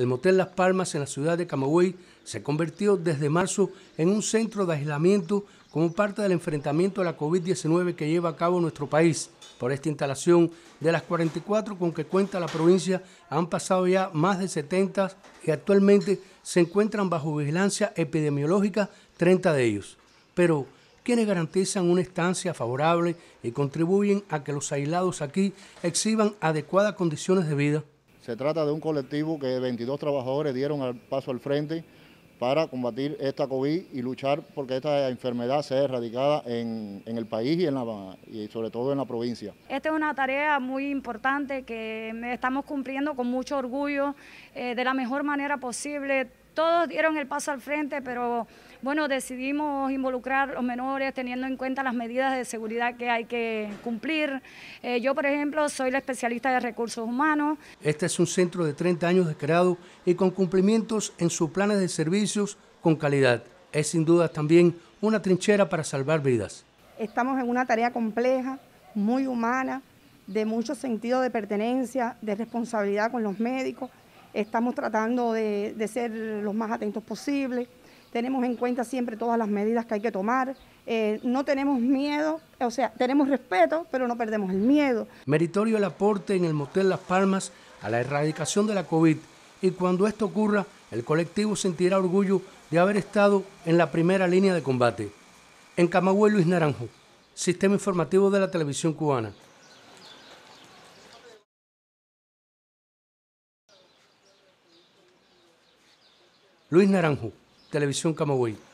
el Motel Las Palmas en la ciudad de Camagüey se convirtió desde marzo en un centro de aislamiento como parte del enfrentamiento a la COVID-19 que lleva a cabo nuestro país. Por esta instalación, de las 44 con que cuenta la provincia, han pasado ya más de 70 y actualmente se encuentran bajo vigilancia epidemiológica 30 de ellos. Pero, ¿quiénes garantizan una estancia favorable y contribuyen a que los aislados aquí exhiban adecuadas condiciones de vida. Se trata de un colectivo que 22 trabajadores dieron al paso al frente para combatir esta COVID y luchar porque esta enfermedad sea erradicada en, en el país y, en la, y sobre todo en la provincia. Esta es una tarea muy importante que estamos cumpliendo con mucho orgullo, eh, de la mejor manera posible, todos dieron el paso al frente, pero bueno, decidimos involucrar a los menores teniendo en cuenta las medidas de seguridad que hay que cumplir. Eh, yo, por ejemplo, soy la especialista de recursos humanos. Este es un centro de 30 años de creado y con cumplimientos en sus planes de servicios con calidad. Es sin duda también una trinchera para salvar vidas. Estamos en una tarea compleja, muy humana, de mucho sentido de pertenencia, de responsabilidad con los médicos Estamos tratando de, ser los más atentos posible. Tenemos en cuenta siempre todas las medidas que hay que tomar. Eh, no tenemos miedo, o sea, tenemos respeto, pero no perdemos el miedo. Meritorio el aporte en el Motel Las Palmas a la erradicación de la COVID y cuando esto ocurra, el colectivo sentirá orgullo de haber estado en la primera línea de combate. En Camagüey, Luis Naranjo, Sistema Informativo de la Televisión Cubana. Luis Naranjo, Televisión Camagüey.